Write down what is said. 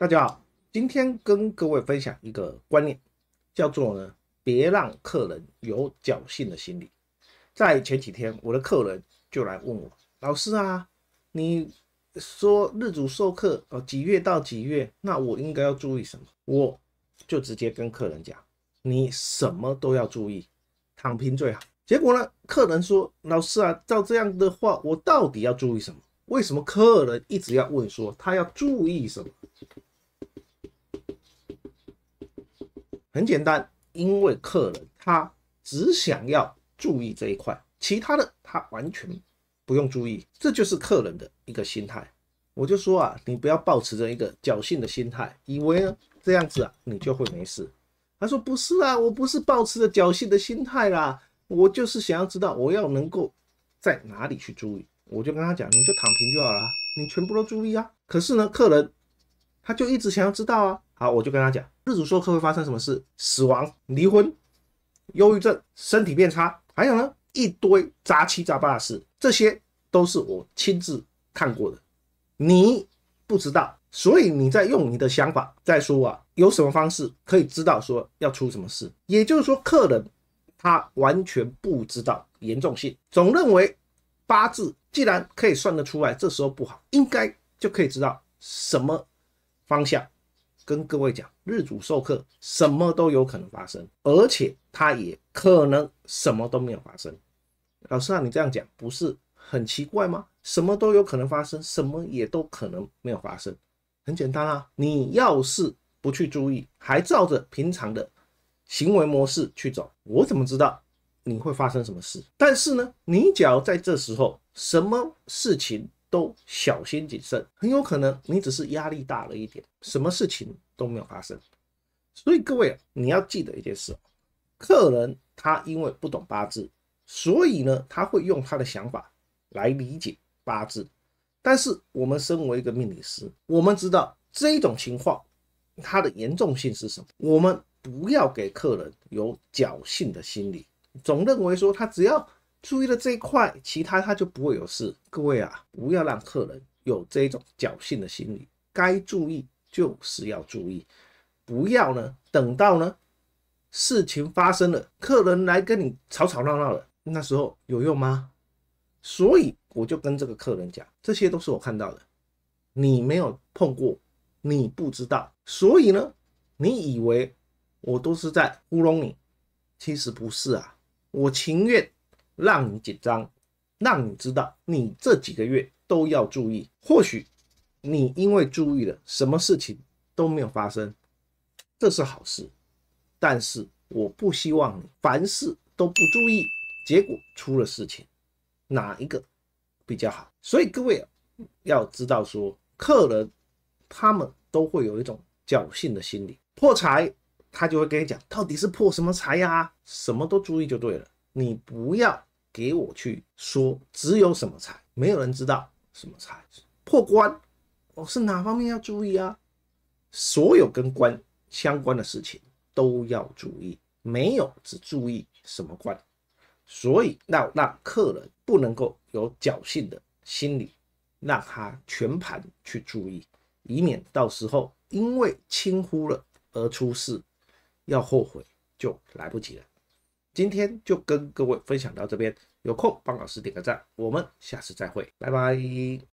大家好，今天跟各位分享一个观念，叫做呢，别让客人有侥幸的心理。在前几天，我的客人就来问我，老师啊，你说日主授课哦，几月到几月？那我应该要注意什么？我就直接跟客人讲，你什么都要注意，躺平最好。结果呢，客人说，老师啊，照这样的话，我到底要注意什么？为什么客人一直要问说他要注意什么？很简单，因为客人他只想要注意这一块，其他的他完全不用注意，这就是客人的一个心态。我就说啊，你不要抱持着一个侥幸的心态，以为呢这样子啊你就会没事。他说不是啊，我不是抱持着侥幸的心态啦，我就是想要知道我要能够在哪里去注意。我就跟他讲，你就躺平就好了，你全部都注意啊。可是呢，客人他就一直想要知道啊。好，我就跟他讲。日主说客会发生什么事？死亡、离婚、忧郁症、身体变差，还有呢一堆杂七杂八的事，这些都是我亲自看过的。你不知道，所以你在用你的想法在说啊。有什么方式可以知道说要出什么事？也就是说，客人他完全不知道严重性，总认为八字既然可以算得出来，这时候不好，应该就可以知道什么方向。跟各位讲，日主授课什么都有可能发生，而且他也可能什么都没有发生。老师啊，你这样讲不是很奇怪吗？什么都有可能发生，什么也都可能没有发生。很简单啊。你要是不去注意，还照着平常的行为模式去走，我怎么知道你会发生什么事？但是呢，你只要在这时候，什么事情？都小心谨慎，很有可能你只是压力大了一点，什么事情都没有发生。所以各位，你要记得一件事：，客人他因为不懂八字，所以呢，他会用他的想法来理解八字。但是我们身为一个命理师，我们知道这种情况它的严重性是什么。我们不要给客人有侥幸的心理，总认为说他只要。注意了这一块，其他他就不会有事。各位啊，不要让客人有这种侥幸的心理，该注意就是要注意，不要呢等到呢事情发生了，客人来跟你吵吵闹闹了，那时候有用吗？所以我就跟这个客人讲，这些都是我看到的，你没有碰过，你不知道，所以呢，你以为我都是在糊弄你，其实不是啊，我情愿。让你紧张，让你知道你这几个月都要注意。或许你因为注意了，什么事情都没有发生，这是好事。但是我不希望你凡事都不注意，结果出了事情，哪一个比较好？所以各位要知道，说客人他们都会有一种侥幸的心理，破财他就会跟你讲，到底是破什么财呀？什么都注意就对了，你不要。给我去说，只有什么财，没有人知道什么财破关，我是哪方面要注意啊？所有跟关相关的事情都要注意，没有只注意什么关。所以要让客人不能够有侥幸的心理，让他全盘去注意，以免到时候因为轻忽了而出事，要后悔就来不及了。今天就跟各位分享到这边，有空帮老师点个赞，我们下次再会，拜拜。